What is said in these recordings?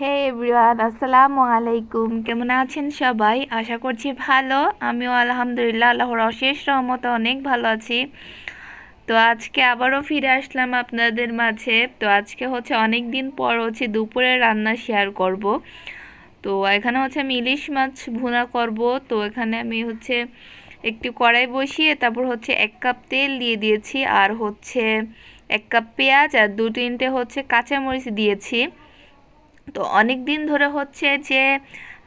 হে everyone আসসালামু আলাইকুম কেমন আছেন সবাই আশা করছি ভালো আমিও আলহামদুলিল্লাহ আল্লাহর অশেষ রহমতে অনেক ভালো আছি তো আজকে আবারও ফিরে আসলাম আপনাদের মাঝে তো আজকে হচ্ছে অনেক দিন পর হচ্ছে দুপুরে রান্না শেয়ার করব তো এখানে হচ্ছে আমি ইলিশ মাছ ভুনা করব তো এখানে আমি হচ্ছে একটু কড়াই বসিয়ে তারপর হচ্ছে এক কাপ তেল দিয়ে দিয়েছি আর হচ্ছে এক কাপ পেঁয়াজ আর দু তিনটে হচ্ছে কাঁচামরিচ দিয়েছি তো অনেক দিন ধরে হচ্ছে যে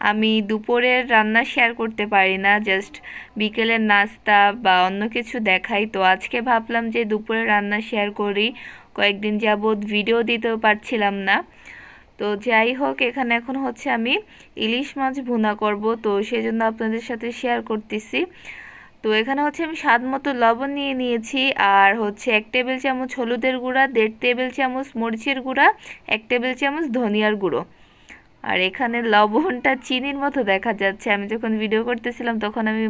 আমি দুপুরের রান্না শেয়ার করতে পারি না জাস্ট বিকেলের নাস্তা বা অন্য কিছু দেখাই তো আজকে ভাবলাম যে দুপুরে রান্না শেয়ার করি কয়েকদিন যাবৎ ভিডিও দিতেও পারছিলাম না তো যাই হোক এখানে এখন হচ্ছে আমি ইলিশ মাছ ভুনা করব তো সেজন্য আপনাদের সাথে শেয়ার করতেছি তো এখানে হচ্ছে আমি স্বাদ মতো লবণ নিয়ে নিয়েছি আর হচ্ছে এক টেবিল চামচ হলুদের গুঁড়া দেড় টেবিল চামচ মরিচের গুঁড়া এক টেবিল চামচ ধনিয়ার গুঁড়ো আর এখানে লবণটা চিনির মতো দেখা যাচ্ছে আমি যখন ভিডিও করতেছিলাম তখন আমি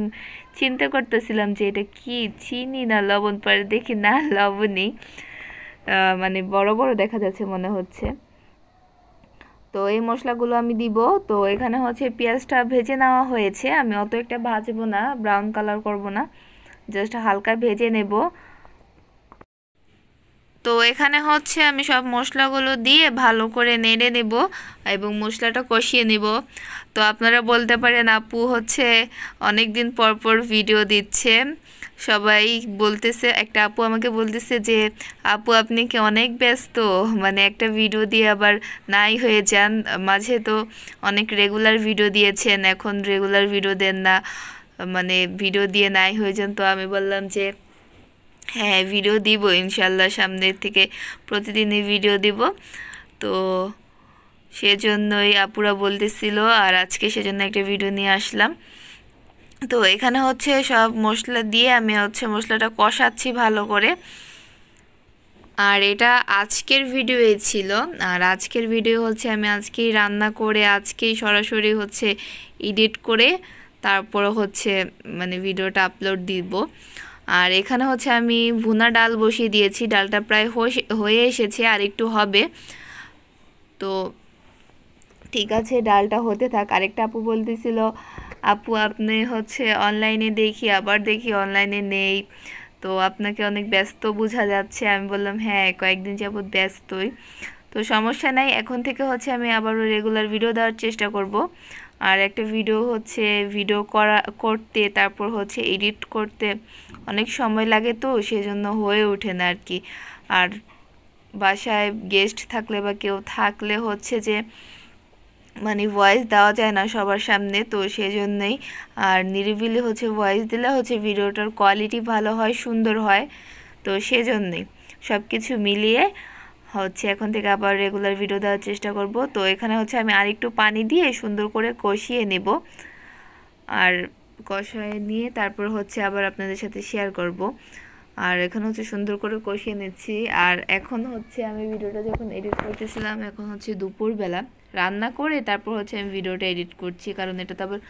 চিন্তা করতেছিলাম যে এটা কি চিনি না লবণ পরে দেখি না লবণই মানে বড় বড় দেখা যাচ্ছে মনে হচ্ছে তো এই মশলাগুলো আমি দিব তো এখানে হচ্ছে পেঁয়াজটা ভেজে নেওয়া হয়েছে আমি অত একটা ভাজবো না ব্রাউন কালার করব না জাস্ট হালকা ভেজে নেব তো এখানে হচ্ছে আমি সব মশলাগুলো দিয়ে ভালো করে নেড়ে নেব এবং মশলাটা কষিয়ে নেব তো আপনারা বলতে পারেন আপু হচ্ছে অনেক দিন পর পর ভিডিও দিচ্ছে সবাই বলতেছে একটা আপু আমাকে বলতেছে যে আপু আপনি কি অনেক ব্যস্ত মানে একটা ভিডিও দিয়ে আবার নাই হয়ে যান মাঝে তো অনেক রেগুলার ভিডিও দিয়েছেন এখন রেগুলার ভিডিও দেন না মানে ভিডিও দিয়ে নাই হয়ে যান তো আমি বললাম যে হ্যাঁ ভিডিও দিব ইনশাল্লাহ সামনের থেকে প্রতিদিনই ভিডিও দিব তো সেজন্যই আপুরা বলতেছিল আর আজকে সেজন্য একটা ভিডিও নিয়ে আসলাম তো এখানে হচ্ছে সব মশলা দিয়ে আমি হচ্ছে মশলাটা কষাচ্ছি ভালো করে আর এটা আজকের ভিডিও ছিল আর আজকের ভিডিও হচ্ছে আমি আজকেই রান্না করে আজকেই সরাসরি হচ্ছে এডিট করে তারপরে হচ্ছে মানে ভিডিওটা আপলোড দিব আর এখানে হচ্ছে আমি ভুনা ডাল বসিয়ে দিয়েছি ডালটা প্রায় হয়ে এসেছে আর একটু হবে তো ঠিক আছে ডালটা হতে থাক আরেকটা আপু বলতেছিল আপু আপনি হচ্ছে অনলাইনে দেখি আবার দেখি অনলাইনে নেই তো আপনাকে অনেক ব্যস্ত বোঝা যাচ্ছে আমি বললাম হ্যাঁ কয়েকদিন যাবৎ ব্যস্তই তো সমস্যা নাই এখন থেকে হচ্ছে আমি আবারও রেগুলার ভিডিও দেওয়ার চেষ্টা করব আর একটা ভিডিও হচ্ছে ভিডিও করা করতে তারপর হচ্ছে এডিট করতে অনেক সময় লাগে তো সেজন্য হয়ে ওঠে না আর কি আর বাসায় গেস্ট থাকলে বা কেউ থাকলে হচ্ছে যে মানে ভয়েস দেওয়া যায় না সবার সামনে তো সেজন্যই আর নিরিবিলি হচ্ছে ভয়েস দিলে হচ্ছে ভিডিওটার কোয়ালিটি ভালো হয় সুন্দর হয় তো সেজন্যই সব কিছু মিলিয়ে হচ্ছে এখন থেকে আবার রেগুলার ভিডিও দেওয়ার চেষ্টা করব তো এখানে হচ্ছে আমি আরেকটু পানি দিয়ে সুন্দর করে কষিয়ে নেব আর কষায় নিয়ে তারপর হচ্ছে আবার আপনাদের সাথে শেয়ার করব আর এখন হচ্ছে সুন্দর করে কষিয়ে নিচ্ছি আর এখন হচ্ছে আমি ভিডিওটা যখন এডিট করতেছিলাম এখন হচ্ছে দুপুরবেলা রান্না করে তারপর হচ্ছে আমি ভিডিওটা এডিট করছি কারণ এটা তো আবার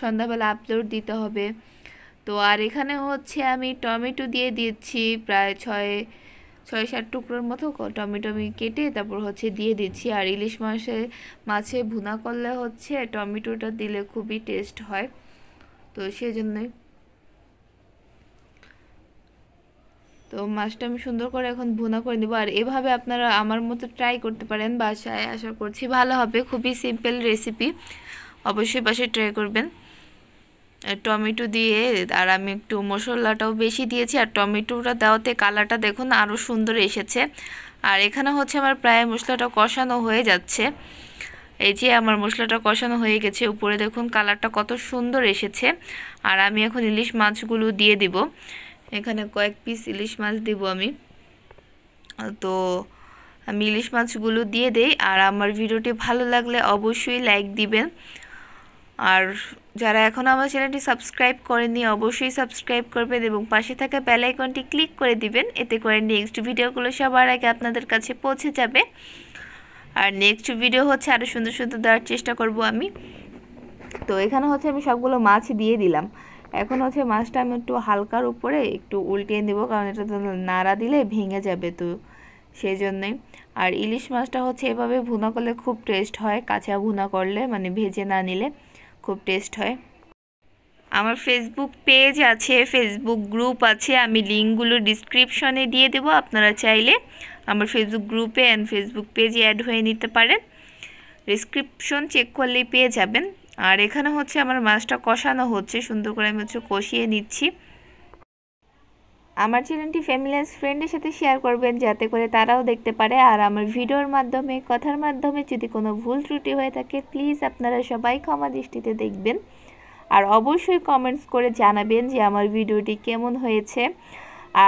সন্ধ্যাবেলা আপলোড দিতে হবে তো আর এখানে হচ্ছে আমি টমেটো দিয়ে দিচ্ছি প্রায় ছয় ছয় সাত টুকরোর মতো টমেটো আমি কেটে তারপর হচ্ছে দিয়ে দিচ্ছি আর ইলিশ মাছে মাছে ভুনা করলে হচ্ছে টমেটোটা দিলে খুবই টেস্ট হয় তো সেই জন্যই তো মাছটা আমি সুন্দর করে এখন ভুনা করে নেবো আর এভাবে আপনারা আমার মতো ট্রাই করতে পারেন বাসায় আশা করছি ভালো হবে খুবই সিম্পল রেসিপি অবশ্যই বাসায় ট্রাই করবেন টমেটো দিয়ে আর আমি একটু মশলাটাও বেশি দিয়েছি আর টমেটোটা দেওয়াতে কালারটা দেখুন আরও সুন্দর এসেছে আর এখানে হচ্ছে আমার প্রায় মশলাটা কষানো হয়ে যাচ্ছে এই যে আমার মশলাটা কষানো হয়ে গেছে উপরে দেখুন কালারটা কত সুন্দর এসেছে আর আমি এখন ইলিশ মাছগুলো দিয়ে দিব এখানে কয়েক পিস ইলিশ মাছ দিব আমি তো আমি ইলিশ মাছগুলো দিয়ে দেই আর আমার ভিডিওটি ভালো লাগলে অবশ্যই লাইক দিবেন আর যারা এখন আমার চ্যানেলটি সাবস্ক্রাইব করেনি অবশ্যই সাবস্ক্রাইব করবেন এবং পাশে থাকা বেল আইকনটি ক্লিক করে দিবেন এতে করে নেক্সট ভিডিওগুলো সবার আগে আপনাদের কাছে পৌঁছে যাবে আর নেক্সট ভিডিও হচ্ছে আরও সুন্দর সুন্দর দেওয়ার চেষ্টা করব আমি তো এখানে হচ্ছে আমি সবগুলো মাছ দিয়ে দিলাম এখন হচ্ছে মাছটা আমি একটু হালকার উপরে একটু উল্টিয়ে দেব কারণ এটা তো নাড়া দিলে ভেঙে যাবে তো সেই জন্যে আর ইলিশ মাছটা হচ্ছে এভাবে ভুনা করলে খুব টেস্ট হয় কাঁচা ভুনা করলে মানে ভেজে না নিলে খুব টেস্ট হয় আমার ফেসবুক পেজ আছে ফেসবুক গ্রুপ আছে আমি লিঙ্কগুলো ডিসক্রিপশনে দিয়ে দেব আপনারা চাইলে আমার ফেসবুক গ্রুপে অ্যান্ড ফেসবুক পেজে অ্যাড হয়ে নিতে পারেন ডিসক্রিপশন চেক করলেই পেয়ে যাবেন আর এখানে হচ্ছে আমার মাছটা কষানো হচ্ছে সুন্দর করে আমি হচ্ছে কষিয়ে নিচ্ছি আমার চ্যানেলটি ফ্যামিলি অ্যান্ড ফ্রেন্ডের সাথে শেয়ার করবেন যাতে করে তারাও দেখতে পারে আর আমার ভিডিওর মাধ্যমে কথার মাধ্যমে যদি কোনো ভুল ত্রুটি হয়ে থাকে প্লিজ আপনারা সবাই ক্ষমা দৃষ্টিতে দেখবেন আর অবশ্যই কমেন্টস করে জানাবেন যে আমার ভিডিওটি কেমন হয়েছে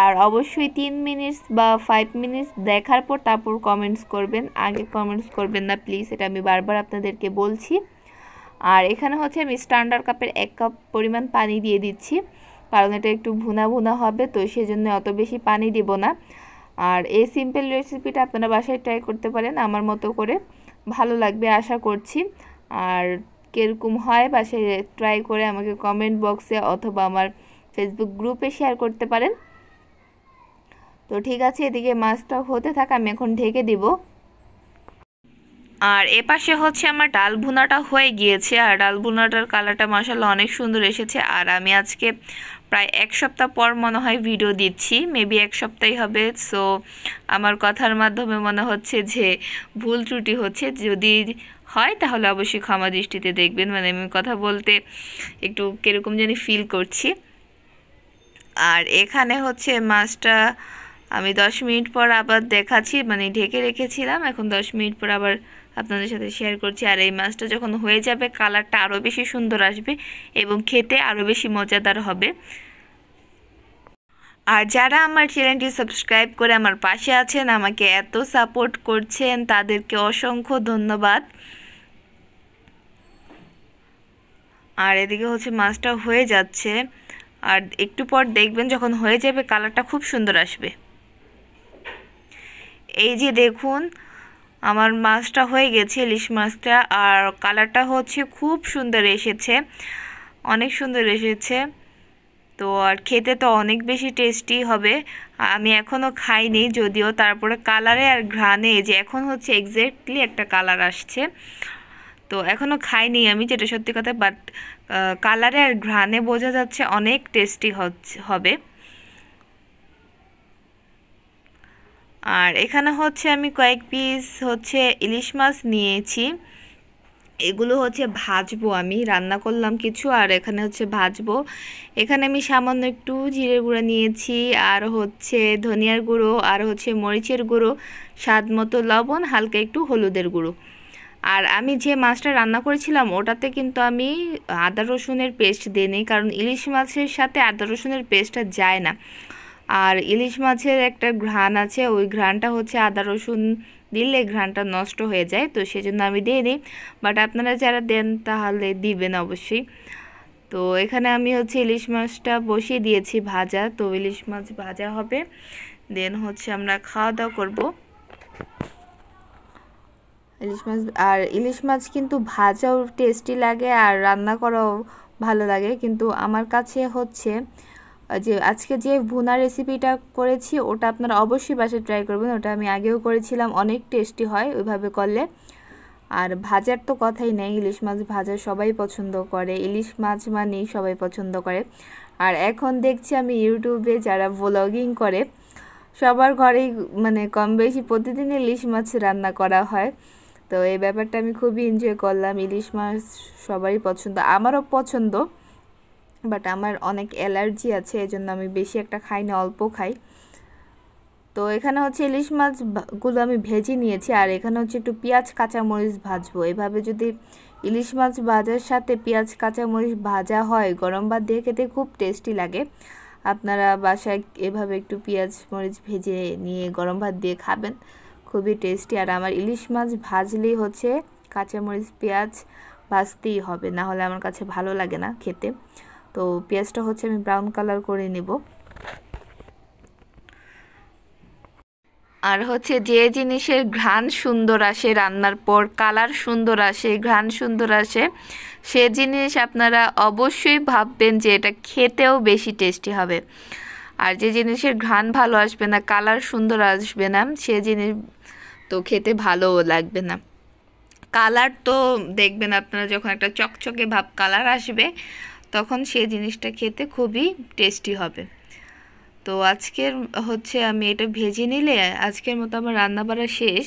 আর অবশ্যই তিন মিনিটস বা ফাইভ মিনিটস দেখার পর তারপর কমেন্টস করবেন আগে কমেন্টস করবেন না প্লিজ এটা আমি বারবার আপনাদেরকে বলছি আর এখানে হচ্ছে আমি স্ট্যান্ডার্ড কাপের এক কাপ পরিমাণ পানি দিয়ে দিচ্ছি কারণ এটা একটু ভুনা ভুনা হবে তো সেজন্য অত বেশি পানি দেব না আর এই সিম্পল রেসিপিটা আপনারা বাসায় ট্রাই করতে পারেন আমার মতো করে ভালো লাগবে আশা করছি আর কীরকম হয় বাসায় ট্রাই করে আমাকে কমেন্ট বক্সে অথবা আমার ফেসবুক গ্রুপে শেয়ার করতে পারেন তো ঠিক আছে এদিকে মাছটা হতে থাকা আমি এখন ঢেকে দেবো আর এ পাশে হচ্ছে আমার ডাল ভুনাটা হয়ে গিয়েছে আর ডাল ভুনাটার কালারটা মশালা অনেক সুন্দর এসেছে আর আমি আজকে প্রায় এক সপ্তাহ পর মনে হয় ভিডিও দিচ্ছি মেবি এক সপ্তাহই হবে সো আমার কথার মাধ্যমে মনে হচ্ছে যে ভুল ত্রুটি হচ্ছে যদি হয় তাহলে অবশ্যই ক্ষমা দৃষ্টিতে দেখবেন মানে আমি কথা বলতে একটু কীরকম জানি ফিল করছি আর এখানে হচ্ছে মাছটা আমি 10 মিনিট পর আবার দেখাচ্ছি মানে ঢেকে রেখেছিলাম এখন 10 মিনিট পর আবার আপনাদের সাথে শেয়ার করছি আর এই মাছটা যখন হয়ে যাবে কালারটা আরও বেশি সুন্দর আসবে এবং খেতে আরও বেশি মজাদার হবে আর যারা আমার চ্যানেলটি সাবস্ক্রাইব করে আমার পাশে আছেন আমাকে এত সাপোর্ট করছেন তাদেরকে অসংখ্য ধন্যবাদ আর এদিকে হচ্ছে মাছটা হয়ে যাচ্ছে আর একটু পর দেখবেন যখন হয়ে যাবে কালারটা খুব সুন্দর আসবে এই যে দেখুন আমার মাছটা হয়ে গেছে ইলিশ মাছটা আর কালারটা হচ্ছে খুব সুন্দর এসেছে অনেক সুন্দর এসেছে তো আর খেতে তো অনেক বেশি টেস্টি হবে আমি এখনও খাইনি যদিও তারপরে কালারে আর ঘ্রাণে যে এখন হচ্ছে এক্স্যাক্টলি একটা কালার আসছে তো এখনও খাইনি আমি যেটা সত্যি কথা বাট কালারে আর ঘ্রাণে বোঝা যাচ্ছে অনেক টেস্টি হচ্ছে হবে আর এখানে হচ্ছে আমি কয়েক পিস হচ্ছে ইলিশ মাছ নিয়েছি এগুলো হচ্ছে ভাজবো আমি রান্না করলাম কিছু আর এখানে হচ্ছে ভাজবো এখানে আমি সামান্য একটু জিরে গুঁড়ো নিয়েছি আর হচ্ছে ধনিয়ার গুঁড়ো আর হচ্ছে মরিচের গুঁড়ো স্বাদ মতো লবণ হালকা একটু হলুদের গুঁড়ো আর আমি যে মাছটা রান্না করেছিলাম ওটাতে কিন্তু আমি আদা রসুনের পেস্ট দিই কারণ ইলিশ মাছের সাথে আদা রসুনের পেস্টটা যায় না আর ইলিশ মাছের একটা ঘ্রাণ আছে ওই ঘ্রাণটা হচ্ছে আদা রসুন দিলে ঘ্রাণটা নষ্ট হয়ে যায় তো সেজন্য আমি দিয়ে দিই বাট আপনারা যারা দেন তাহলে দিবেন অবশ্যই তো এখানে আমি হচ্ছে ইলিশ মাছটা বসিয়ে দিয়েছি ভাজা তো ইলিশ মাছ ভাজা হবে দেন হচ্ছে আমরা খাওয়া দাওয়া করবো ইলিশ মাছ আর ইলিশ মাছ কিন্তু ভাজাও টেস্টি লাগে আর রান্না করাও ভালো লাগে কিন্তু আমার কাছে হচ্ছে যে আজকে যে ভুনা রেসিপিটা করেছি ওটা আপনারা অবশ্যই বাসায় ট্রাই করবেন ওটা আমি আগেও করেছিলাম অনেক টেস্টি হয় ওইভাবে করলে আর ভাজার তো কথাই নেই ইলিশ মাছ ভাজা সবাই পছন্দ করে ইলিশ মাছ মানেই সবাই পছন্দ করে আর এখন দেখছি আমি ইউটিউবে যারা ব্লগিং করে সবার ঘরেই মানে কম বেশি প্রতিদিন ইলিশ মাছ রান্না করা হয় তো এই ব্যাপারটা আমি খুবই এনজয় করলাম ইলিশ মাছ সবারই পছন্দ আমারও পছন্দ বাট আমার অনেক অ্যালার্জি আছে এজন্য আমি বেশি একটা খাই না অল্প খাই তো এখানে হচ্ছে ইলিশ মাছগুলো আমি ভেজে নিয়েছি আর এখানে হচ্ছে একটু পেঁয়াজ কাঁচামরিচ ভাজবো এভাবে যদি ইলিশ মাছ ভাজার সাথে পেঁয়াজ কাঁচামরিচ ভাজা হয় গরম ভাত দিয়ে খেতে খুব টেস্টি লাগে আপনারা বাসায় এভাবে একটু পেঁয়াজ মরিচ ভেজে নিয়ে গরম ভাত দিয়ে খাবেন খুবই টেস্টি আর আমার ইলিশ মাছ ভাজলেই হচ্ছে কাঁচামরিচ পেঁয়াজ ভাজতেই হবে না হলে আমার কাছে ভালো লাগে না খেতে তো পেঁয়াজটা হচ্ছে আমি ব্রাউন কালার করে নেব আর হচ্ছে যে জিনিসের ঘ্রাণ সুন্দর আসে রান্নার পর কালার সুন্দর আসে ঘ্রাণ সুন্দর আসে সে জিনিস আপনারা অবশ্যই ভাববেন যে এটা খেতেও বেশি টেস্টি হবে আর যে জিনিসের ঘ্রাণ ভালো আসবে না কালার সুন্দর আসবে না সে জিনিস তো খেতে ভালোও লাগবে না কালার তো দেখবেন আপনারা যখন একটা চকচকে ভাব কালার আসবে তখন সেই জিনিসটা খেতে খুবই টেস্টি হবে তো আজকের হচ্ছে আমি এটা ভেজে নিলে আজকের মতো আমার রান্নাবাড়া শেষ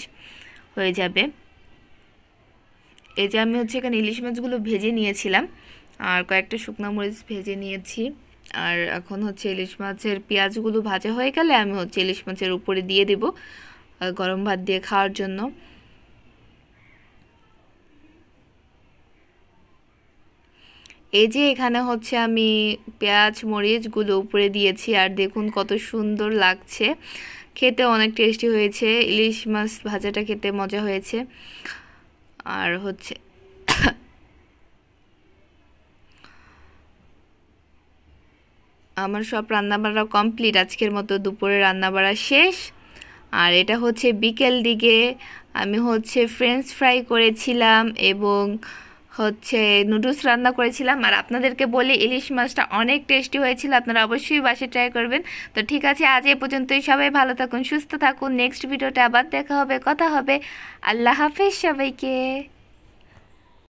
হয়ে যাবে এই যে আমি হচ্ছে এখানে ইলিশ মাছগুলো ভেজে নিয়েছিলাম আর কয়েকটা শুকনা মরিচ ভেজে নিয়েছি আর এখন হচ্ছে ইলিশ মাছের পেঁয়াজগুলো ভাজা হয়ে গেলে আমি হচ্ছে ইলিশ মাছের উপরে দিয়ে দেব গরম ভাত দিয়ে খাওয়ার জন্য এই যে এখানে হচ্ছে আমি পেঁয়াজ মরিচগুলো উপরে দিয়েছি আর দেখুন কত সুন্দর লাগছে খেতে অনেক টেস্টি হয়েছে ইলিশ মাছ ভাজাটা খেতে মজা হয়েছে আর হচ্ছে আমার সব রান্নাবাড়া কমপ্লিট আজকের মতো দুপুরে রান্নাবাড়া শেষ আর এটা হচ্ছে বিকেল দিকে আমি হচ্ছে ফ্রেঞ্চ ফ্রাই করেছিলাম এবং হচ্ছে নুডলস রান্না করেছিলাম আর আপনাদেরকে বলি ইলিশ মাছটা অনেক টেস্টি হয়েছিল আপনারা অবশ্যই বাসে ট্রাই করবেন তো ঠিক আছে আজ এ পর্যন্তই সবাই ভালো থাকুন সুস্থ থাকুন নেক্সট ভিডিওটা আবার দেখা হবে কথা হবে আল্লাহ হাফেজ সবাইকে